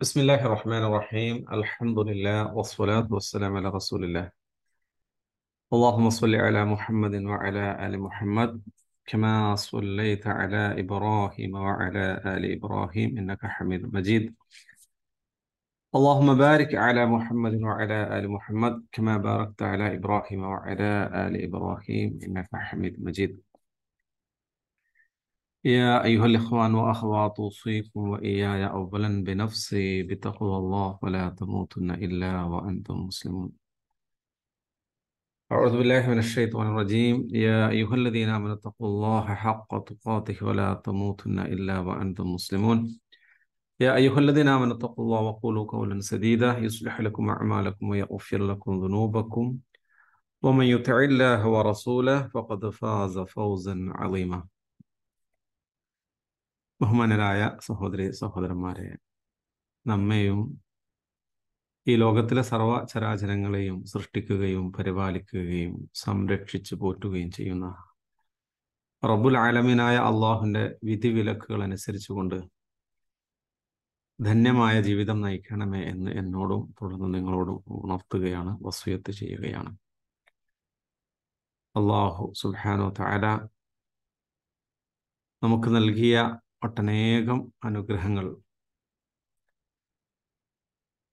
بسم الله الرحمن الرحيم الحمد لله والصلاة والسلام على رسول الله اللهم صل على محمد وعلى آل محمد كما صليت على إبراهيم وعلى آل إبراهيم إنك حميد مجيد اللهم بارك على محمد وعلى آل محمد كما باركت على إبراهيم وعلى آل إبراهيم إنك حميد مجيد يا أيها الإخوان وأخوات أوصيكم وإياي أولا بنفسي بتقوى الله ولا تموتن إلا وأنتم مسلمون أعوذ بالله من الشيطان الرجيم يا أيها الذين آمنوا اتقوا الله حق تقاته ولا تموتن إلا وأنتم مسلمون يا أيها الذين آمنوا اتقوا الله وقولوا قولا سديدا يصلح لكم أعمالكم ويغفر لكم ذنوبكم ومن يطع الله ورسوله فقد فاز فوزا عظيما ബഹുമാനരായ സഹോദരി സഹോദരന്മാരെ നമ്മയും ഈ ലോകത്തിലെ സർവ ചരാചരങ്ങളെയും സൃഷ്ടിക്കുകയും പരിപാലിക്കുകയും സംരക്ഷിച്ചു പോറ്റുകയും ചെയ്യുന്ന റബ്ബുൽ ആലമീനായ അള്ളാഹുവിൻ്റെ വിധിവിലക്കുകൾ കൊണ്ട് ധന്യമായ ജീവിതം നയിക്കണമേ എന്ന് എന്നോടും തുടർന്ന് നിങ്ങളോടും ഉണർത്തുകയാണ് വസൂയത്ത് ചെയ്യുകയാണ് അള്ളാഹു സുബാനോ താര നമുക്ക് നൽകിയ ഒട്ടനേകം അനുഗ്രഹങ്ങൾ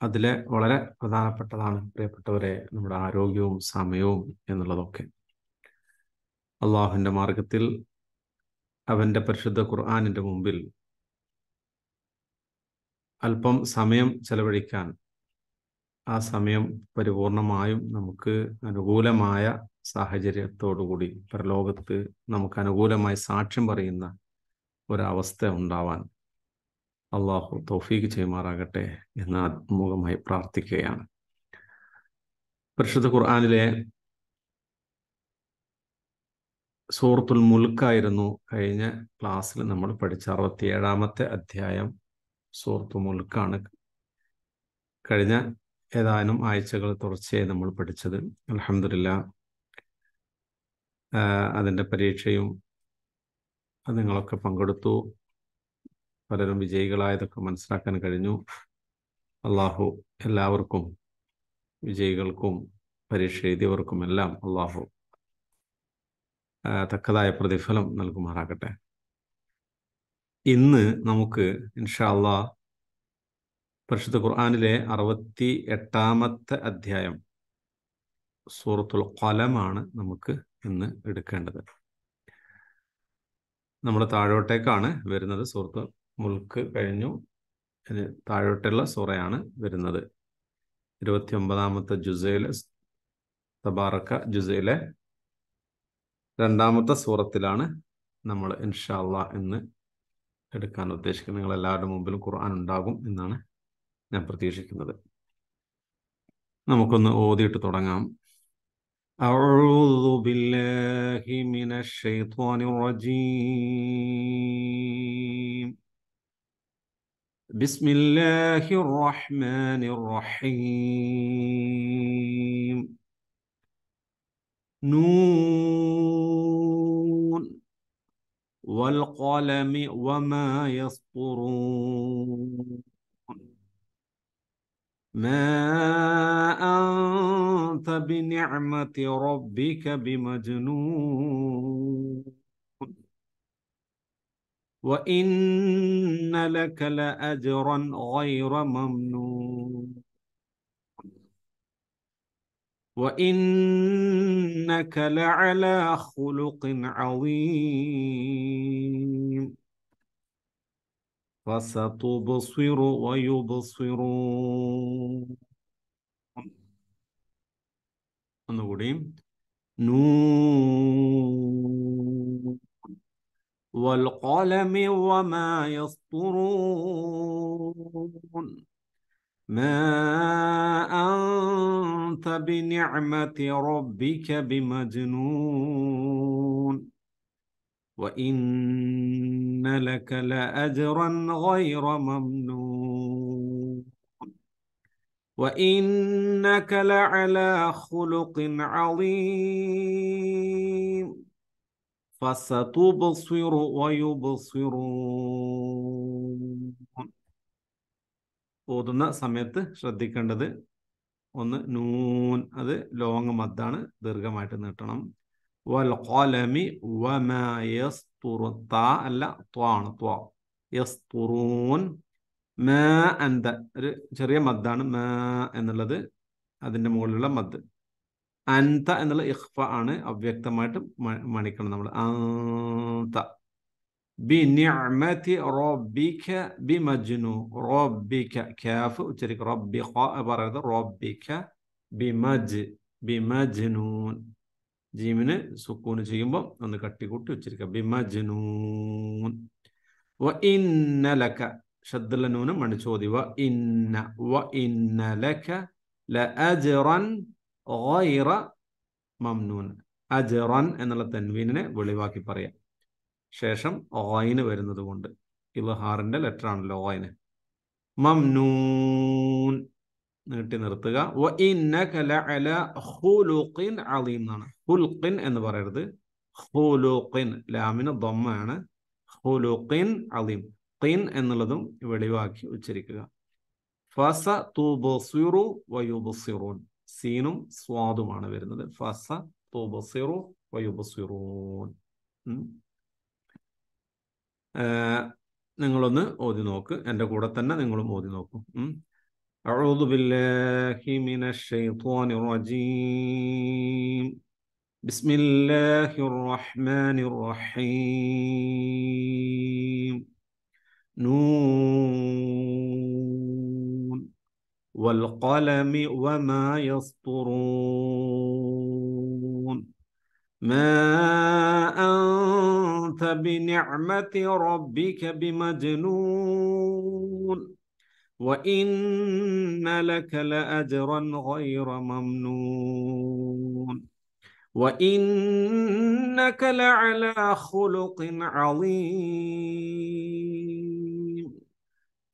അതിലെ വളരെ പ്രധാനപ്പെട്ടതാണ് പ്രിയപ്പെട്ടവരെ നമ്മുടെ ആരോഗ്യവും സമയവും എന്നുള്ളതൊക്കെ അള്ളാഹുവിൻ്റെ മാർഗത്തിൽ അവൻ്റെ പരിശുദ്ധ ഖുർആാനിൻ്റെ മുമ്പിൽ അല്പം സമയം ചെലവഴിക്കാൻ ആ സമയം പരിപൂർണമായും നമുക്ക് അനുകൂലമായ സാഹചര്യത്തോടുകൂടി പരലോകത്ത് നമുക്ക് അനുകൂലമായി സാക്ഷ്യം പറയുന്ന ഒരവസ്ഥ ഉണ്ടാവാൻ അള്ളാഹു തൗഫീഖ് ചെയ്യുമാറാകട്ടെ എന്ന് ആത്മുഖമായി പ്രാർത്ഥിക്കുകയാണ് പരിശുദ്ധ ഖുർആാനിലെ സൂറത്തുൽ മുൽക്കായിരുന്നു കഴിഞ്ഞ ക്ലാസ്സിൽ നമ്മൾ പഠിച്ച അറുപത്തിയേഴാമത്തെ അധ്യായം സൂറത്തു മുൽക്കാണ് കഴിഞ്ഞ ഏതാനും ആഴ്ചകൾ തുടർച്ചയായി നമ്മൾ പഠിച്ചത് അലഹമില്ല അതിൻ്റെ പരീക്ഷയും അത് നിങ്ങളൊക്കെ പങ്കെടുത്തു പലരും വിജയികളായതൊക്കെ മനസ്സിലാക്കാൻ കഴിഞ്ഞു അള്ളാഹു എല്ലാവർക്കും വിജയികൾക്കും പരീക്ഷ എഴുതിയവർക്കും എല്ലാം അള്ളാഹു തക്കതായ പ്രതിഫലം നൽകുമാറാകട്ടെ ഇന്ന് നമുക്ക് ഇൻഷാ അള്ളാ പരിശുദ്ധ ഖുർആാനിലെ അറുപത്തി എട്ടാമത്തെ അധ്യായം സൂറത്തുൽ കൊലമാണ് നമുക്ക് ഇന്ന് എടുക്കേണ്ടത് നമ്മൾ താഴോട്ടേക്കാണ് വരുന്നത് സുഹൃത്ത് മുൽക്ക് കഴിഞ്ഞു താഴോട്ടുള്ള സുറയാണ് വരുന്നത് ഇരുപത്തി ഒമ്പതാമത്തെ ജുസയിലെ തബാറക്ക ജുസയിലെ രണ്ടാമത്തെ സൂറത്തിലാണ് നമ്മൾ ഇൻഷാല്ല എന്ന് എടുക്കാൻ ഉദ്ദേശിക്കുന്നത് നിങ്ങൾ എല്ലാവരുടെ മുമ്പിലും ഖുർആൻ ഉണ്ടാകും എന്നാണ് ഞാൻ പ്രതീക്ഷിക്കുന്നത് നമുക്കൊന്ന് ഓതിയിട്ട് തുടങ്ങാം أعوذ بالله من الشيطان الرجيم بسم الله الرحمن الرحيم نون والقلم وما يسطرون ما أنت بنعمة ربك بمجنون وإن لك لأجرا غير ممنون وإنك لعلى خلق عظيم فستبصر ويبصرون ഒന്നുകൂടി نون والقلم وما يسطرون ما أنت بنعمة ربك بمجنون وإن لك لأجرا غير ممنون وإنك لعلى خلق عظيم فستبصر ويبصرون ഓതുന്ന സമയത്ത് ശ്രദ്ധിക്കേണ്ടത് ഒന്ന് നൂൻ അത് ലോങ് മദ്ദാണ് ദീർഘമായിട്ട് നീട്ടണം വൽഖലമി അല്ല ത്വാണ് ത്വാ യസ്തുറൂൻ മാ അന്ത ഒരു ചെറിയ മദ്ദാണ് മ എന്നുള്ളത് അതിൻ്റെ മുകളിലുള്ള മദ് അന്ത എന്നുള്ള ഇഹ്ഫ ആണ് അവ്യക്തമായിട്ട് മണിക്കണം നമ്മൾ അന്ത ബി റബ്ബിക റബ്ബിക കാഫ് ഉച്ചരിക്കും റബ്ബിക ജീമിന് സുക്കൂന് ചെയ്യുമ്പോൾ ഒന്ന് കട്ടികൂട്ടി കൂട്ടി വെച്ചിരിക്കുക വ ഇന്നലക ഷദ്ദുള്ള മണിച്ചോതി വ ഇന്ന വ ഇന്ന ല അജറൻ ഗൈറ മംനൂൻ അജറൻ എന്നുള്ള തൻവീനെ വെളിവാക്കി പറയാം ശേഷം ഓയിന് വരുന്നത് കൊണ്ട് ഇലഹാറിന്റെ ലെറ്റർ ആണല്ലോ ഓയിന് മംനൂൻ നീട്ടി നിർത്തുക എന്നാണ് ഹുൽഖിൻ എന്ന് പറയരുത് ഹുലുഖിൻ ലാമിന് ദമ്മയാണ് ഹുലുഖിൻ അലീം ഖിൻ എന്നുള്ളതും വെളിവാക്കി ഉച്ചരിക്കുക ഫസ തൂബസിറു വയുബസിറൂൻ സീനും സ്വാദുമാണ് വരുന്നത് ഫസ തൂബസിറു വയുബസിറൂൻ നിങ്ങളൊന്ന് ഓതി നോക്ക് എൻ്റെ കൂടെ തന്നെ നിങ്ങളും ഓതി നോക്കും أعوذ بالله من الشيطان الرجيم بسم الله الرحمن الرحيم نون والقلم وما يسطرون ما أنت بنعمة ربك بمجنون وإن لك لأجرا غير ممنون وإنك لعلى خلق عظيم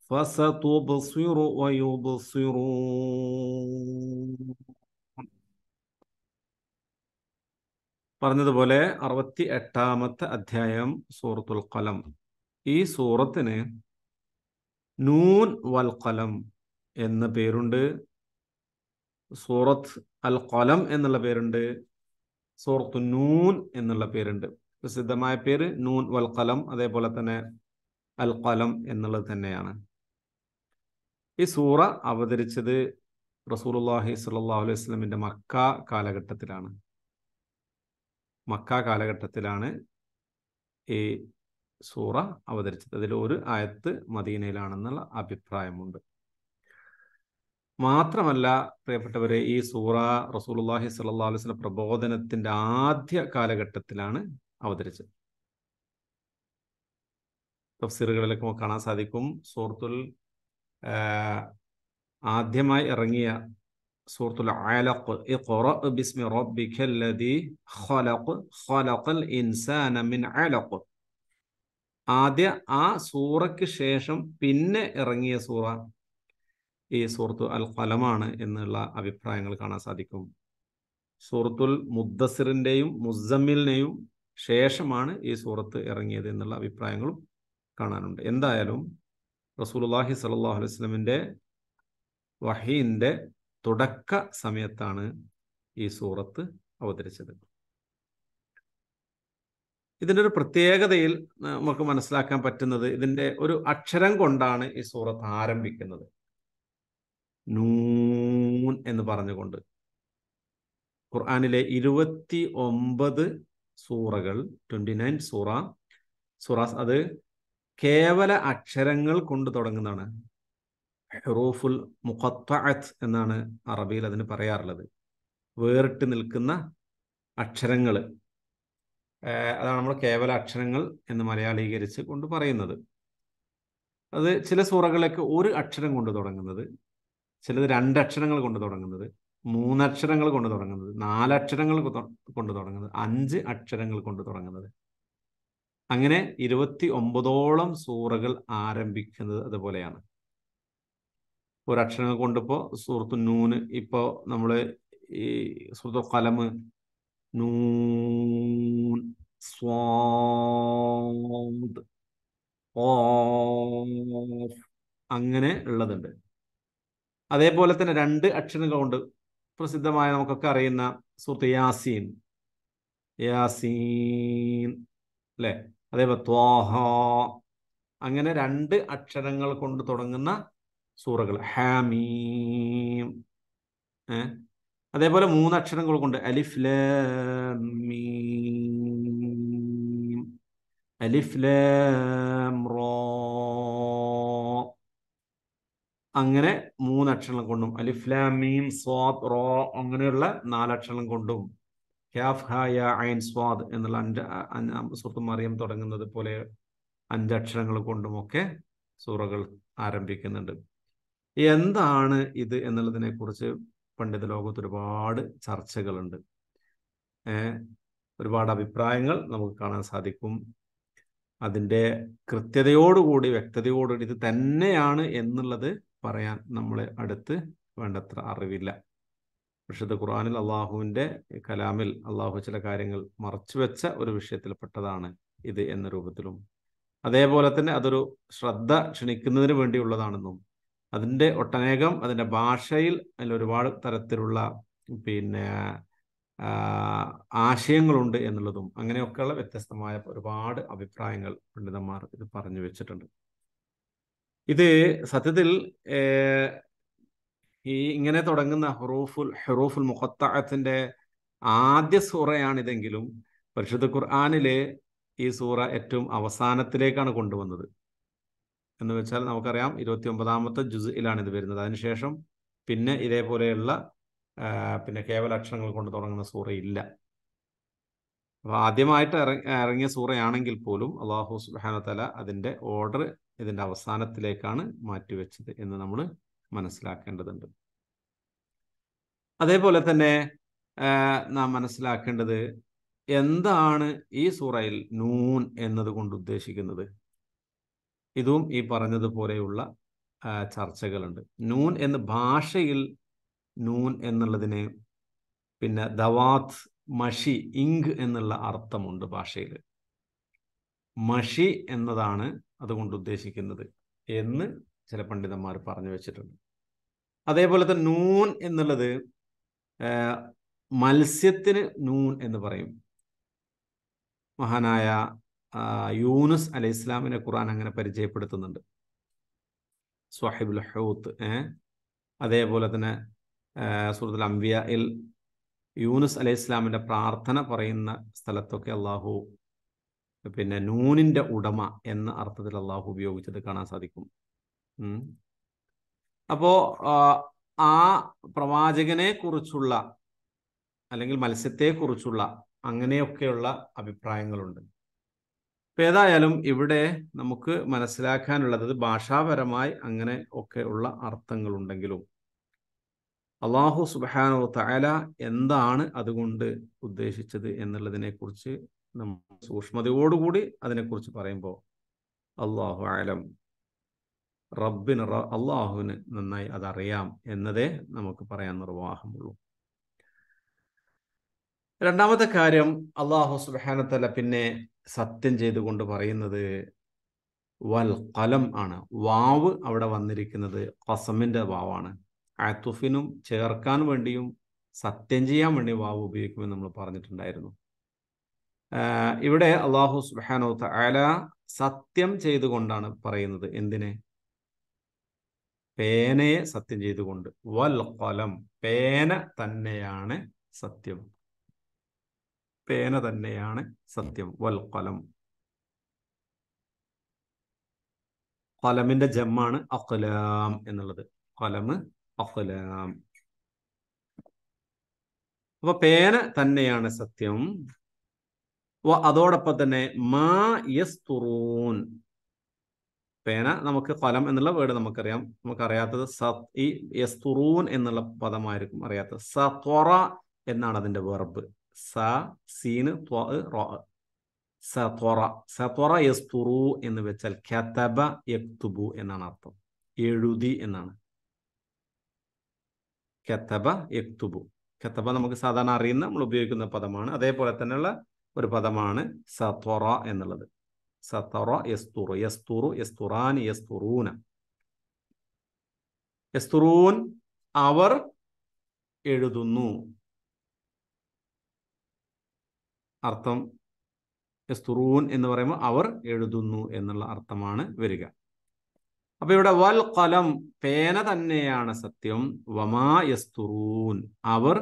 فستبصر ويبصرون പറഞ്ഞതുപോലെ അറുപത്തി എട്ടാമത്തെ അധ്യായം സൂറത്തുൽ കലം ഈ സൂറത്തിന് നൂൻ വൽ കൊലം എന്ന പേരുണ്ട് സൂറത്ത് അൽ കൊലം എന്നുള്ള പേരുണ്ട് സൂറത്ത് നൂൻ എന്നുള്ള പേരുണ്ട് പ്രസിദ്ധമായ പേര് നൂൻ വൽ കലം അതേപോലെ തന്നെ അൽ കൊലം എന്നുള്ളത് തന്നെയാണ് ഈ സൂറ അവതരിച്ചത് റസൂലുല്ലാഹി സ്വല്ലല്ലാഹു അലൈഹി വസല്ലമിന്റെ മക്ക കാലഘട്ടത്തിലാണ് മക്ക കാലഘട്ടത്തിലാണ് ഈ സൂറ അവതരിച്ചത് അതിൽ ഒരു ആയത്ത് മദീനയിലാണെന്നുള്ള അഭിപ്രായമുണ്ട് മാത്രമല്ല പ്രിയപ്പെട്ടവരെ ഈ സൂറ റസൂലുല്ലാഹി സല്ലാ അലിസ്ല പ്രബോധനത്തിന്റെ ആദ്യ കാലഘട്ടത്തിലാണ് അവതരിച്ചത് തഫ്സീറുകളിലൊക്കെ കാണാൻ സാധിക്കും സൂറത്തുൽ ആദ്യമായി ഇറങ്ങിയ സൂറത്തുൽ അലഖ് ഇഖ്റ ബിസ്മി റബ്ബിക്കല്ലദീ ഖലഖ് ഖലഖൽ ഇൻസാന മിൻ അലഖ് ആദ്യ ആ സൂറയ്ക്ക് ശേഷം പിന്നെ ഇറങ്ങിയ സൂറ ഈ സൂറത്തു അൽ ഫലമാണ് എന്നുള്ള അഭിപ്രായങ്ങൾ കാണാൻ സാധിക്കും സൂറത്തുൽ മുദ്ദസിറിൻ്റെയും മുസമ്മിലിനെയും ശേഷമാണ് ഈ സൂറത്ത് ഇറങ്ങിയത് എന്നുള്ള അഭിപ്രായങ്ങളും കാണാനുണ്ട് എന്തായാലും റസൂലുല്ലാഹി സലാഹു അലൈഹി സ്വലമിൻ്റെ വഹീൻ്റെ തുടക്ക സമയത്താണ് ഈ സൂറത്ത് അവതരിച്ചത് ഇതിൻ്റെ ഒരു പ്രത്യേകതയിൽ നമുക്ക് മനസ്സിലാക്കാൻ പറ്റുന്നത് ഇതിൻ്റെ ഒരു അക്ഷരം കൊണ്ടാണ് ഈ സൂറത്ത് ആരംഭിക്കുന്നത് നൂൻ എന്ന് പറഞ്ഞുകൊണ്ട് ഖുർആാനിലെ ഇരുപത്തി ഒമ്പത് സൂറകൾ ട്വൻറ്റി നയൻ സൂറ സൂറാസ് അത് കേവല അക്ഷരങ്ങൾ കൊണ്ട് തുടങ്ങുന്നതാണ് ഹെറൂഫുൽ മുഖത്ത എന്നാണ് അറബിയിൽ അതിന് പറയാറുള്ളത് വേറിട്ട് നിൽക്കുന്ന അക്ഷരങ്ങൾ അതാണ് നമ്മൾ കേവല അക്ഷരങ്ങൾ എന്ന് മലയാളീകരിച്ച് കൊണ്ട് പറയുന്നത് അത് ചില സൂറകളൊക്കെ ഒരു അക്ഷരം കൊണ്ട് തുടങ്ങുന്നത് ചിലത് രണ്ടക്ഷരങ്ങൾ കൊണ്ട് തുടങ്ങുന്നത് മൂന്നക്ഷരങ്ങൾ കൊണ്ട് തുടങ്ങുന്നത് നാലക്ഷരങ്ങൾ കൊണ്ട് തുടങ്ങുന്നത് അഞ്ച് അക്ഷരങ്ങൾ കൊണ്ട് തുടങ്ങുന്നത് അങ്ങനെ ഇരുപത്തി ഒമ്പതോളം സൂറകൾ ആരംഭിക്കുന്നത് അതുപോലെയാണ് ഒരക്ഷരങ്ങൾ കൊണ്ടിപ്പോൾ സൂറത്തു നൂന് ഇപ്പോൾ നമ്മൾ ഈ സുഹൃത്തു കലമ് نون صاد قاف അങ്ങനെ ഉള്ളതുണ്ട് അതേപോലെ തന്നെ രണ്ട് അക്ഷരങ്ങളുണ്ട് പ്രസിദ്ധമായ നമുക്കൊക്കെ അറിയുന്ന സുഹൃത്ത് യാസീൻ യാസീൻ അല്ലേ അതേപോലെ ത്വാഹ അങ്ങനെ രണ്ട് അക്ഷരങ്ങൾ കൊണ്ട് തുടങ്ങുന്ന സൂറകൾ ഹാമീം ഏഹ് അതേപോലെ മൂന്ന് അക്ഷരങ്ങൾ കൊണ്ട് അലിഫ് ല മീം അലിഫ് ലാം അങ്ങനെ മൂന്ന് അക്ഷരങ്ങൾ കൊണ്ടും അലിഫ് ലാം മീം സ്വാദ് റോ അങ്ങനെയുള്ള നാലക്ഷരം കൊണ്ടും ഹാഫ് ഹായ അയൻ സ്വാദ് എന്നുള്ള അഞ്ച് സുഹൃത്തു മറിയം തുടങ്ങുന്നത് പോലെ അഞ്ചക്ഷരങ്ങൾ കൊണ്ടുമൊക്കെ സൂറകൾ ആരംഭിക്കുന്നുണ്ട് എന്താണ് ഇത് എന്നുള്ളതിനെ കുറിച്ച് പണ്ഡിത ലോകത്ത് ഒരുപാട് ചർച്ചകളുണ്ട് ഒരുപാട് അഭിപ്രായങ്ങൾ നമുക്ക് കാണാൻ സാധിക്കും അതിൻ്റെ കൃത്യതയോടുകൂടി വ്യക്തതയോടുകൂടി ഇത് തന്നെയാണ് എന്നുള്ളത് പറയാൻ നമ്മളെ അടുത്ത് വേണ്ടത്ര അറിവില്ല വിശുദ്ധ ഖുറാനിൽ അള്ളാഹുവിൻ്റെ കലാമിൽ അള്ളാഹു ചില കാര്യങ്ങൾ മറച്ചുവെച്ച ഒരു വിഷയത്തിൽപ്പെട്ടതാണ് ഇത് എന്ന രൂപത്തിലും അതേപോലെ തന്നെ അതൊരു ശ്രദ്ധ ക്ഷണിക്കുന്നതിന് വേണ്ടിയുള്ളതാണെന്നും അതിൻ്റെ ഒട്ടനേകം അതിൻ്റെ ഭാഷയിൽ അതിൽ ഒരുപാട് തരത്തിലുള്ള പിന്നെ ആശയങ്ങളുണ്ട് എന്നുള്ളതും അങ്ങനെയൊക്കെയുള്ള വ്യത്യസ്തമായ ഒരുപാട് അഭിപ്രായങ്ങൾ പണ്ഡിതന്മാർ ഇത് പറഞ്ഞു വെച്ചിട്ടുണ്ട് ഇത് സത്യത്തിൽ ഈ ഇങ്ങനെ തുടങ്ങുന്ന ഹുറൂഫുൽ ഹുറൂഫുൽ മുഖത്താഴത്തിൻ്റെ ആദ്യ സൂറയാണിതെങ്കിലും പരിശുദ്ധ ഖുർആാനിലെ ഈ സൂറ ഏറ്റവും അവസാനത്തിലേക്കാണ് കൊണ്ടുവന്നത് എന്ന് വെച്ചാൽ നമുക്കറിയാം ഇരുപത്തി ഒമ്പതാമത്തെ ജുസിലാണ് ഇത് വരുന്നത് അതിനുശേഷം പിന്നെ ഇതേപോലെയുള്ള പിന്നെ കേവല അക്ഷരങ്ങൾ കൊണ്ട് തുടങ്ങുന്ന സൂറ ഇല്ല ആദ്യമായിട്ട് ഇറങ്ങിയ സൂറയാണെങ്കിൽ പോലും അള്ളാഹു സുബാനത്തല അതിന്റെ ഓർഡർ ഇതിന്റെ അവസാനത്തിലേക്കാണ് മാറ്റിവെച്ചത് എന്ന് നമ്മൾ മനസ്സിലാക്കേണ്ടതുണ്ട് അതേപോലെ തന്നെ നാം മനസ്സിലാക്കേണ്ടത് എന്താണ് ഈ സൂറയിൽ നൂൻ എന്നതുകൊണ്ട് ഉദ്ദേശിക്കുന്നത് ഇതും ഈ പറഞ്ഞതുപോലെയുള്ള ചർച്ചകളുണ്ട് നൂൻ എന്ന് ഭാഷയിൽ നൂൻ എന്നുള്ളതിനെ പിന്നെ ദവാത് മഷി ഇങ്ക് എന്നുള്ള അർത്ഥമുണ്ട് ഭാഷയിൽ മഷി എന്നതാണ് അതുകൊണ്ട് ഉദ്ദേശിക്കുന്നത് എന്ന് ചില പണ്ഡിതന്മാർ പറഞ്ഞു വെച്ചിട്ടുണ്ട് അതേപോലെ തന്നെ നൂൻ എന്നുള്ളത് മത്സ്യത്തിന് നൂൻ എന്ന് പറയും മഹാനായ യൂനുസ് അലി ഇസ്ലാമിനെ ഖുർആൻ അങ്ങനെ പരിചയപ്പെടുത്തുന്നുണ്ട് സ്വാഹിബുൽ ഹൂത്ത് അതേപോലെ തന്നെ സുഹൃത്തുൽ അംബിയയിൽ യൂനുസ് അലി ഇസ്ലാമിൻ്റെ പ്രാർത്ഥന പറയുന്ന സ്ഥലത്തൊക്കെ അള്ളാഹു പിന്നെ നൂനിൻ്റെ ഉടമ എന്ന അർത്ഥത്തിൽ അള്ളാഹു ഉപയോഗിച്ചത് കാണാൻ സാധിക്കും അപ്പോൾ ആ പ്രവാചകനെ കുറിച്ചുള്ള അല്ലെങ്കിൽ മത്സ്യത്തെക്കുറിച്ചുള്ള അങ്ങനെയൊക്കെയുള്ള അഭിപ്രായങ്ങളുണ്ട് അപ്പം ഏതായാലും ഇവിടെ നമുക്ക് മനസ്സിലാക്കാനുള്ളത് ഭാഷാപരമായി അങ്ങനെ ഒക്കെ ഉള്ള അർത്ഥങ്ങളുണ്ടെങ്കിലും അള്ളാഹു സുബാനോ തായാല എന്താണ് അതുകൊണ്ട് ഉദ്ദേശിച്ചത് എന്നുള്ളതിനെക്കുറിച്ച് നമ്മൾ സൂക്ഷ്മതയോടുകൂടി അതിനെക്കുറിച്ച് പറയുമ്പോൾ അള്ളാഹു ആലം റബ്ബിന് അള്ളാഹുവിന് നന്നായി അതറിയാം എന്നതേ നമുക്ക് പറയാൻ നിർവാഹമുള്ളൂ രണ്ടാമത്തെ കാര്യം അള്ളാഹു സുബാനത്തല പിന്നെ സത്യം ചെയ്തുകൊണ്ട് പറയുന്നത് വൽ കലം ആണ് വാവ് അവിടെ വന്നിരിക്കുന്നത് കസമിൻ്റെ വാവാണ് അത്തുഫിനും ചേർക്കാൻ വേണ്ടിയും സത്യം ചെയ്യാൻ വേണ്ടി വാവ് ഉപയോഗിക്കുമെന്ന് നമ്മൾ പറഞ്ഞിട്ടുണ്ടായിരുന്നു ഇവിടെ അള്ളാഹു സുബാനോ തല സത്യം ചെയ്തുകൊണ്ടാണ് പറയുന്നത് എന്തിനെ പേനയെ സത്യം ചെയ്തുകൊണ്ട് വൽ കൊലം പേന തന്നെയാണ് സത്യം പേന തന്നെയാണ് സത്യം വൽ കൊലം കൊലമിന്റെ ജമ്മാണ് അഖ്ലാം എന്നുള്ളത് കൊലമ് അഖ്ലാം അപ്പൊ പേന തന്നെയാണ് സത്യം അതോടൊപ്പം തന്നെ മാ യസ് തുറൂൻ പേന നമുക്ക് ഫലം എന്നുള്ള വേർഡ് നമുക്കറിയാം നമുക്കറിയാത്തത് സത് ഈ യസ്തുറൂൻ എന്നുള്ള പദമായിരിക്കും അറിയാത്തത് സത്വറ എന്നാണ് അതിന്റെ വെർബ് സ സീന് സത്വറ യസ്തുറു എന്ന് വെച്ചാൽ ഖത്തബ യക്തുബു എന്നാണ് അർത്ഥം എഴുതി എന്നാണ് ഖത്തബ യക്തുബു ഖത്തബ നമുക്ക് സാധാരണ അറിയുന്ന നമ്മൾ ഉപയോഗിക്കുന്ന പദമാണ് അതേപോലെ തന്നെയുള്ള ഒരു പദമാണ് സത്വറ എന്നുള്ളത് സത്വറ യസ്തുറു യസ്തുറു യസ്തുറാൻ യസ്തുറൂന യസ്തുറൂൻ അവർ എഴുതുന്നു അർത്ഥം എസ്തുറൂൻ എന്ന് പറയുമ്പോൾ അവർ എഴുതുന്നു എന്നുള്ള അർത്ഥമാണ് വരിക അപ്പൊ ഇവിടെ വൽ കലം പേന തന്നെയാണ് സത്യം വമാ യസ്തുറൂൻ അവർ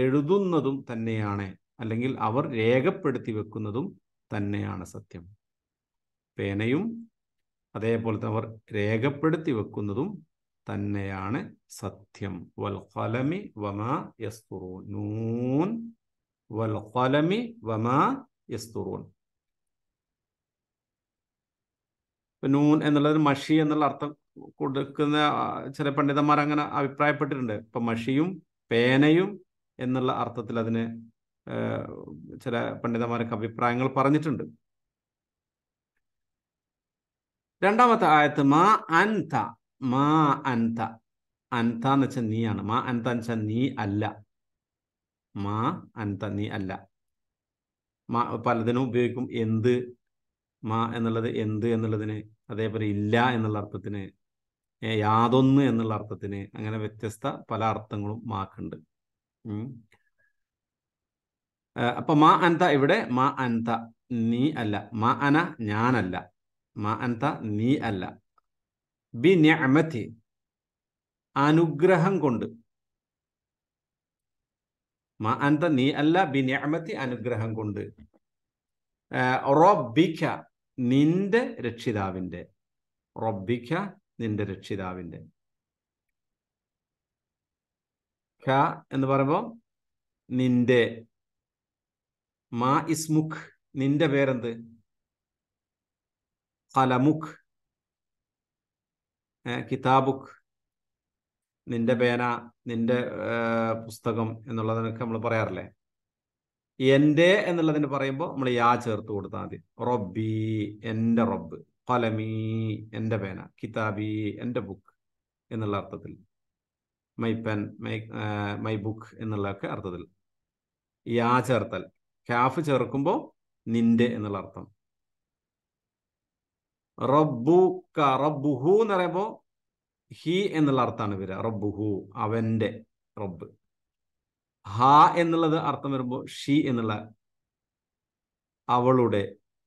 എഴുതുന്നതും തന്നെയാണ് അല്ലെങ്കിൽ അവർ രേഖപ്പെടുത്തി വെക്കുന്നതും തന്നെയാണ് സത്യം പേനയും അതേപോലെ അവർ രേഖപ്പെടുത്തി വെക്കുന്നതും തന്നെയാണ് സത്യം വൽ കലമി വമാ യസ്തുറൂൻ നൂൻ വൽ ഖലമി വമാ യസ്തുറൂൻ നൂൻ എന്നുള്ളത് മഷി എന്നുള്ള അർത്ഥം കൊടുക്കുന്ന ചില പണ്ഡിതന്മാർ അങ്ങനെ അഭിപ്രായപ്പെട്ടിട്ടുണ്ട് ഇപ്പൊ മഷിയും പേനയും എന്നുള്ള അർത്ഥത്തിൽ അതിന് ചില പണ്ഡിതന്മാരൊക്കെ അഭിപ്രായങ്ങൾ പറഞ്ഞിട്ടുണ്ട് രണ്ടാമത്തെ ആയത്ത് മാ അൻത മാ അൻത അൻത എന്ന് വെച്ചാൽ നീയാണ് മാ അൻത എന്ന് വെച്ചാൽ നീ അല്ല മാ അൻത നീ അല്ല മാ പലതിനും ഉപയോഗിക്കും എന്ത് മാ എന്നുള്ളത് എന്ത് എന്നുള്ളതിന് അതേപോലെ ഇല്ല എന്നുള്ള അർത്ഥത്തിന് യാതൊന്ന് എന്നുള്ള അർത്ഥത്തിന് അങ്ങനെ വ്യത്യസ്ത പല അർത്ഥങ്ങളും മാക്കുണ്ട് അപ്പൊ മാ അൻത ഇവിടെ മാ അൻത നീ അല്ല മാ അന ഞാനല്ല മാ അൻത നീ അല്ല ബി ഞാമത്തി അനുഗ്രഹം കൊണ്ട് മാ അന്ത നീ അല്ല ബിനിയമത്തി അനുഗ്രഹം കൊണ്ട് റോബിക്ക നിന്റെ രക്ഷിതാവിൻ്റെ റോബിക്ക നിന്റെ രക്ഷിതാവിൻ്റെ ഖ എന്ന് പറയുമ്പോൾ നിന്റെ മാ ഇസ്മുഖ് നിന്റെ പേരെന്ത് കലമുഖ് കിതാബുഖ് നിന്റെ പേന നിന്റെ പുസ്തകം എന്നുള്ളതിനൊക്കെ നമ്മൾ പറയാറില്ലേ എൻ്റെ എന്നുള്ളതിന് പറയുമ്പോൾ നമ്മൾ യാ ചേർത്ത് കൊടുത്താൽ മതി റബ്ബി എൻ്റെ റൊബ് കലമി എൻ്റെ പേന കിതാബി എൻ്റെ ബുക്ക് എന്നുള്ള അർത്ഥത്തിൽ my pen my my book എന്നുള്ള അർത്ഥത്തിൽ യാ ചേർത്തൽ ക്യാഫ് ചേർക്കുമ്പോൾ നിന്റെ എന്നുള്ള അർത്ഥം റബ്ബു റബ്ബുഹു എന്ന് പറയുമ്പോൾ ഹി എന്നുള്ള അർത്ഥമാണ് വരിക റബ്ബുഹു അവന്റെ റബ്ബ് ഹ എന്നുള്ളത് അർത്ഥം വരുമ്പോൾ ഷി എന്നുള്ള അവളുടെ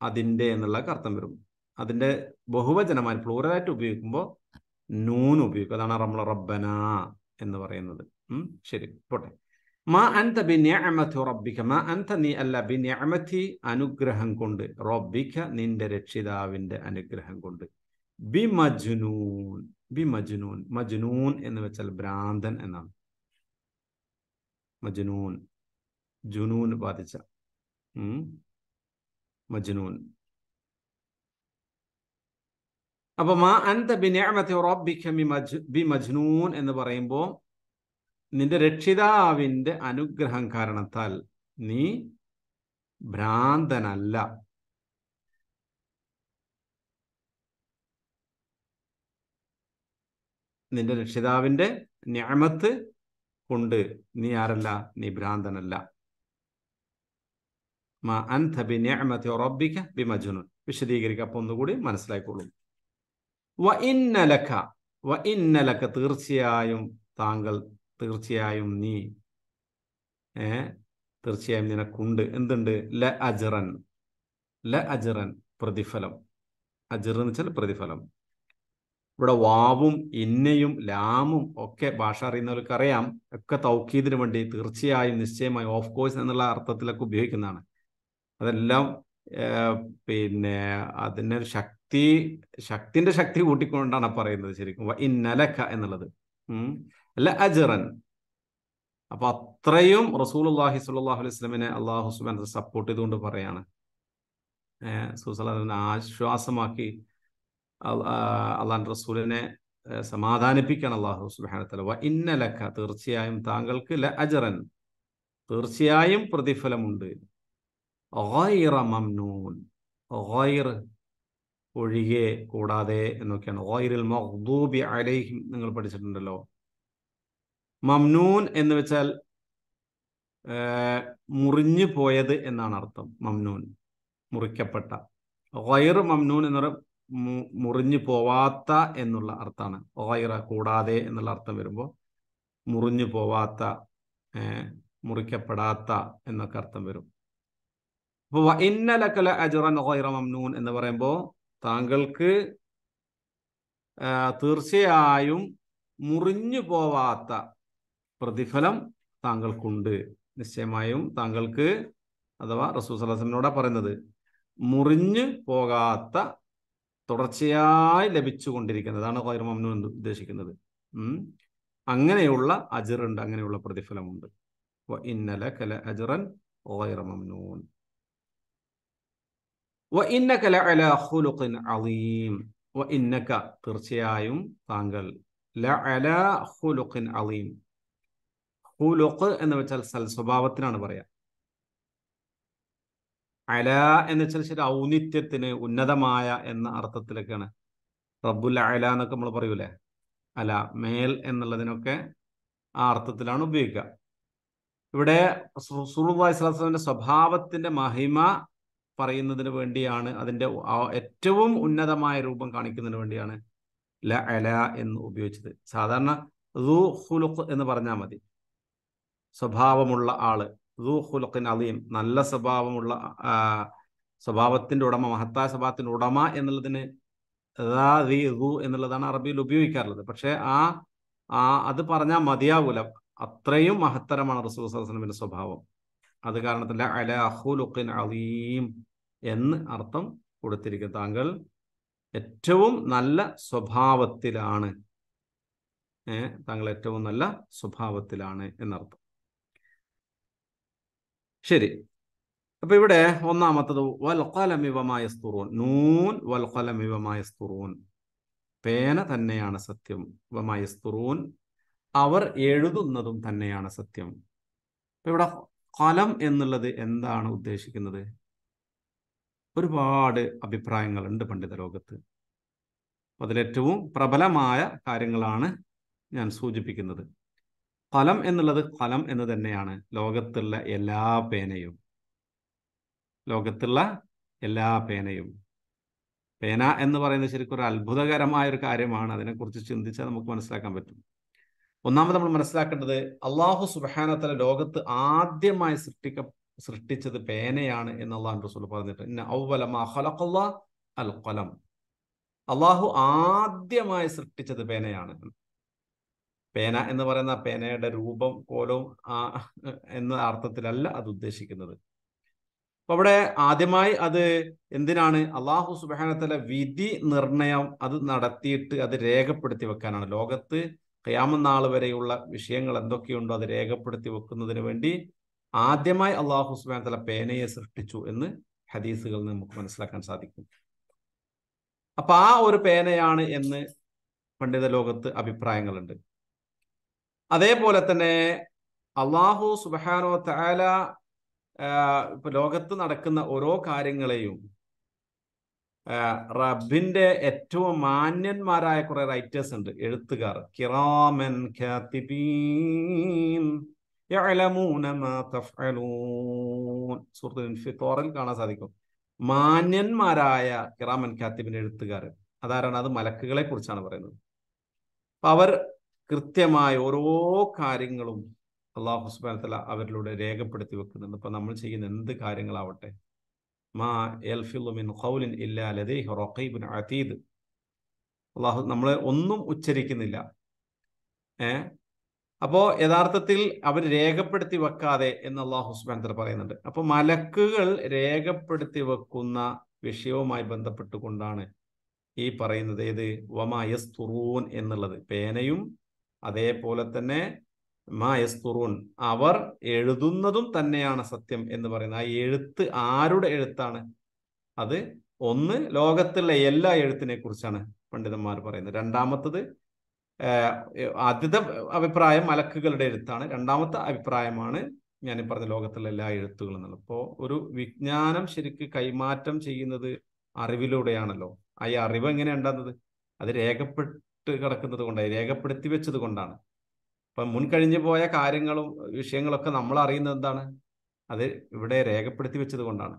അതിൻ്റെ എന്നുള്ള അർത്ഥം വരും അതിൻ്റെ ബഹുവചനമായി പ്ലൂറലായിട്ട് ഉപയോഗിക്കുമ്പോൾ നൂൻ ഉപയോഗിക്കും അതാണ് നമ്മൾ റബ്ബന എന്ന് പറയുന്നത് ശരി പോട്ടെ മാ അൻത ബി ഞാമത്തു റബ്ബിക്ക മാ അൻത നീ അല്ല ബി ഞാമത്തി അനുഗ്രഹം കൊണ്ട് റബ്ബിക്ക നിന്റെ രക്ഷിതാവിൻ്റെ അനുഗ്രഹം കൊണ്ട് ബി മജ്നൂൻ ബി മജ്നൂൻ മജ്നൂൻ എന്ന് വെച്ചാൽ ഭ്രാന്തൻ എന്നാണ് മജ്നൂൻ ജുനൂൻ ബാധിച്ച മജ്നൂൻ അപ്പൊ മാ അന്ത ബി മജ്നൂൻ എന്ന് പറയുമ്പോ നിന്റെ രക്ഷിതാവിന്റെ അനുഗ്രഹം കാരണത്താൽ നീ ഭ്രാന്തനല്ല നിന്റെ രക്ഷിതാവിന്റെ ഞാമത്ത് കൊണ്ട് നീ ആരല്ല നീ ഭ്രാന്തനല്ല മാ വിശദീകരിക്കുക അപ്പൊ ഒന്നുകൂടി മനസ്സിലാക്കിക്കൊള്ളും വ ഇന്നലക്ക വ ഇന്നലക്ക തീർച്ചയായും താങ്കൾ തീർച്ചയായും നീ ഏ തീർച്ചയായും നിനക്കുണ്ട് എന്തുണ്ട് ല അജറൻ ല അജറൻ പ്രതിഫലം അജർ എന്ന് വെച്ചാൽ പ്രതിഫലം ഇവിടെ വാവും ഇന്നയും ലാമും ഒക്കെ ഭാഷ അറിയുന്നവർക്ക് അറിയാം ഒക്കെ തൗക്കീദിന് വേണ്ടി തീർച്ചയായും നിശ്ചയമായി ഓഫ് കോഴ്സ് എന്നുള്ള അർത്ഥത്തിലൊക്കെ ഉപയോഗിക്കുന്നതാണ് അതെല്ലാം പിന്നെ അതിൻ്റെ ശക്തി ശക്തിന്റെ ശക്തി കൂട്ടിക്കൊണ്ടാണ് പറയുന്നത് ശരിക്കും ഇന്നലക്ക എന്നുള്ളത് അല്ല അജറൻ അപ്പൊ അത്രയും റസൂൽ അള്ളാഹി സുല്ലാഹു അലൈഹി അള്ളാഹു സുബാൻ സപ്പോർട്ട് ചെയ്തുകൊണ്ട് പറയാണ് സുസല ആശ്വാസമാക്കി അള്ളാൻ റസൂലിനെ സമാധാനിപ്പിക്കണം അള്ളാഹു സുബാനത്തല വ ഇന്നലക്ക തീർച്ചയായും താങ്കൾക്ക് ല അജറൻ തീർച്ചയായും പ്രതിഫലമുണ്ട് മംനൂൻ ഒഴികെ കൂടാതെ എന്നൊക്കെയാണ് ഓയിറിൽ മഹ്ദൂബി അലൈഹിം നിങ്ങൾ പഠിച്ചിട്ടുണ്ടല്ലോ മംനൂൻ എന്ന് വെച്ചാൽ മുറിഞ്ഞു പോയത് എന്നാണ് അർത്ഥം മംനൂൻ മുറിക്കപ്പെട്ട ഓയിർ മംനൂൻ എന്ന് പറയുന്നത് മുറിഞ്ഞു പോവാത്ത എന്നുള്ള അർത്ഥമാണ് ഓയിറ കൂടാതെ എന്നുള്ള അർത്ഥം വരുമ്പോൾ മുറിഞ്ഞു പോവാത്ത മുറിക്കപ്പെടാത്ത എന്നൊക്കെ അർത്ഥം വരും അപ്പോൾ ഇന്നലക്കല അജുറൻ ഓയിറ മംനൂൻ എന്ന് പറയുമ്പോൾ താങ്കൾക്ക് തീർച്ചയായും മുറിഞ്ഞു പോവാത്ത പ്രതിഫലം താങ്കൾക്കുണ്ട് നിശ്ചയമായും താങ്കൾക്ക് അഥവാ റസൂൽ സലഹസിനോടാണ് പറയുന്നത് മുറിഞ്ഞു പോകാത്ത തുടർച്ചയായി ലഭിച്ചുകൊണ്ടിരിക്കുന്നതാണ് ഖൈർ മമനു എന്ന് ഉദ്ദേശിക്കുന്നത് അങ്ങനെയുള്ള അജിറുണ്ട് അങ്ങനെയുള്ള പ്രതിഫലമുണ്ട് ഇന്നല കല അജറൻ ഖൈർ തീർച്ചയായും താങ്കൾ എന്ന് വെച്ചാൽ സൽ സ്വഭാവത്തിനാണ് പറയാം അല എന്ന് വെച്ചാൽ ശരി ഔന്നിത്യത്തിന് ഉന്നതമായ എന്ന അർത്ഥത്തിലൊക്കെയാണ് റബ്ബുൽ അല എന്നൊക്കെ നമ്മൾ പറയൂലേ അല മേൽ എന്നുള്ളതിനൊക്കെ ആ അർത്ഥത്തിലാണ് ഉപയോഗിക്കുക ഇവിടെ സുറുദ്സ്ലാസ്ലാമിന്റെ സ്വഭാവത്തിന്റെ മഹിമ പറയുന്നതിന് വേണ്ടിയാണ് അതിന്റെ ഏറ്റവും ഉന്നതമായ രൂപം കാണിക്കുന്നതിന് വേണ്ടിയാണ് ല അല എന്ന് ഉപയോഗിച്ചത് സാധാരണ റുഹുലുഖ് എന്ന് പറഞ്ഞാൽ മതി സ്വഭാവമുള്ള ആള് ദൂഹുലക്കിൻ അലീം നല്ല സ്വഭാവമുള്ള സ്വഭാവത്തിന്റെ ഉടമ മഹത്തായ സ്വഭാവത്തിന്റെ ഉടമ എന്നുള്ളതിന് എന്നുള്ളതാണ് അറബിയിൽ ഉപയോഗിക്കാറുള്ളത് പക്ഷെ ആ ആ അത് പറഞ്ഞാൽ മതിയാവൂല അത്രയും മഹത്തരമാണ് റസൂൽ സലമിന്റെ സ്വഭാവം അത് കാരണത്തില്ല അല അഹുലുഖിൻ അലീം എന്ന് അർത്ഥം കൊടുത്തിരിക്കും താങ്കൾ ഏറ്റവും നല്ല സ്വഭാവത്തിലാണ് താങ്കൾ ഏറ്റവും നല്ല സ്വഭാവത്തിലാണ് എന്നർത്ഥം ശരി അപ്പൊ ഇവിടെ ഒന്നാമത്തത് വൽക്കലമിവമായസ്തുറൂൻ നൂൻ വൽക്കലമിവമായസ്തുറൂൻ പേന തന്നെയാണ് സത്യം സ്തുറൂൻ അവർ എഴുതുന്നതും തന്നെയാണ് സത്യം അപ്പൊ ഇവിടെ കലം എന്നുള്ളത് എന്താണ് ഉദ്ദേശിക്കുന്നത് ഒരുപാട് അഭിപ്രായങ്ങളുണ്ട് പണ്ഡിത ലോകത്ത് അതിലേറ്റവും പ്രബലമായ കാര്യങ്ങളാണ് ഞാൻ സൂചിപ്പിക്കുന്നത് ഫലം എന്നുള്ളത് ഫലം എന്ന് തന്നെയാണ് ലോകത്തുള്ള എല്ലാ പേനയും ലോകത്തുള്ള എല്ലാ പേനയും പേന എന്ന് പറയുന്നത് ശരിക്കും ഒരു അത്ഭുതകരമായ ഒരു കാര്യമാണ് അതിനെക്കുറിച്ച് ചിന്തിച്ചാൽ നമുക്ക് മനസ്സിലാക്കാൻ പറ്റും ഒന്നാമത് നമ്മൾ മനസ്സിലാക്കേണ്ടത് അള്ളാഹു സുബാനത്തല ലോകത്ത് ആദ്യമായി സൃഷ്ടിക്ക സൃഷ്ടിച്ചത് പേനയാണ് എന്ന് അള്ളാഹു റസൂൽ പറഞ്ഞിട്ട് ഇന്ന അൽ അള്ളാഹു ആദ്യമായി സൃഷ്ടിച്ചത് പേനയാണ് പേന എന്ന് പറയുന്ന പേനയുടെ രൂപം കോലവും എന്ന അർത്ഥത്തിലല്ല അത് ഉദ്ദേശിക്കുന്നത് അപ്പൊ അവിടെ ആദ്യമായി അത് എന്തിനാണ് അള്ളാഹു സുബാനത്തിലെ വിധി നിർണയം അത് നടത്തിയിട്ട് അത് രേഖപ്പെടുത്തി വെക്കാനാണ് ലോകത്ത് കയാമനാൾ വരെയുള്ള വിഷയങ്ങൾ എന്തൊക്കെയുണ്ടോ അത് രേഖപ്പെടുത്തി വെക്കുന്നതിന് വേണ്ടി ആദ്യമായി അള്ളാഹു സുബാനത്തല പേനയെ സൃഷ്ടിച്ചു എന്ന് ഹദീസുകളിൽ നമുക്ക് മനസ്സിലാക്കാൻ സാധിക്കും അപ്പൊ ആ ഒരു പേനയാണ് എന്ന് പണ്ഡിത ലോകത്ത് അഭിപ്രായങ്ങളുണ്ട് അതേപോലെ തന്നെ അള്ളാഹു സുബാനോ താല ഇപ്പൊ ലോകത്ത് നടക്കുന്ന ഓരോ കാര്യങ്ങളെയും റബ്ബിന്റെ ഏറ്റവും മാന്യന്മാരായ കുറെ റൈറ്റേഴ്സ് ഉണ്ട് എഴുത്തുകാർ കിറാമൻ ിൽ കാണാൻ സാധിക്കും മാന്യന്മാരായ കിറാമൻ ഖാത്തിബിന്റെ എഴുത്തുകാർ അതാരാണ് അത് മലക്കുകളെ കുറിച്ചാണ് പറയുന്നത് അപ്പൊ അവർ കൃത്യമായ ഓരോ കാര്യങ്ങളും അള്ളാഹു സുബാനത്തല അവരിലൂടെ രേഖപ്പെടുത്തി വെക്കുന്നുണ്ട് ഇപ്പം നമ്മൾ ചെയ്യുന്ന എന്ത് കാര്യങ്ങളാവട്ടെ മാ എൽഫിലുമിൻ ഖൗലിൻ ഇല്ലാ ലദൈഹി റഖീബുൻ അതീദ് അള്ളാഹു നമ്മൾ ഒന്നും ഉച്ചരിക്കുന്നില്ല ഏ അപ്പോൾ യഥാർത്ഥത്തിൽ അവർ രേഖപ്പെടുത്തി വെക്കാതെ എന്ന് അള്ളാഹു സുബാനത്തല പറയുന്നുണ്ട് അപ്പോൾ മലക്കുകൾ രേഖപ്പെടുത്തി വെക്കുന്ന വിഷയവുമായി ബന്ധപ്പെട്ടുകൊണ്ടാണ് ഈ പറയുന്നത് ഏത് തുറൂൻ എന്നുള്ളത് പേനയും അതേപോലെ തന്നെ മായസ്തുറൂൺ അവർ എഴുതുന്നതും തന്നെയാണ് സത്യം എന്ന് പറയുന്നത് ആ എഴുത്ത് ആരുടെ എഴുത്താണ് അത് ഒന്ന് ലോകത്തുള്ള എല്ലാ എഴുത്തിനെ കുറിച്ചാണ് പണ്ഡിതന്മാർ പറയുന്നത് രണ്ടാമത്തത് ആദ്യത്തെ അഭിപ്രായം മലക്കുകളുടെ എഴുത്താണ് രണ്ടാമത്തെ അഭിപ്രായമാണ് ഞാൻ പറഞ്ഞ ലോകത്തുള്ള എല്ലാ എഴുത്തുകളും എന്നുള്ളത് അപ്പോൾ ഒരു വിജ്ഞാനം ശരിക്ക് കൈമാറ്റം ചെയ്യുന്നത് അറിവിലൂടെയാണല്ലോ ആ അറിവ് എങ്ങനെയാണ് ഉണ്ടാകുന്നത് അത് രേഖപ്പെട്ട് കിടക്കുന്നത് കൊണ്ട് രേഖപ്പെടുത്തി വെച്ചത് കൊണ്ടാണ് അപ്പം മുൻകഴിഞ്ഞു പോയ കാര്യങ്ങളും വിഷയങ്ങളൊക്കെ നമ്മൾ അറിയുന്നത് എന്താണ് അത് ഇവിടെ രേഖപ്പെടുത്തി വെച്ചത് കൊണ്ടാണ്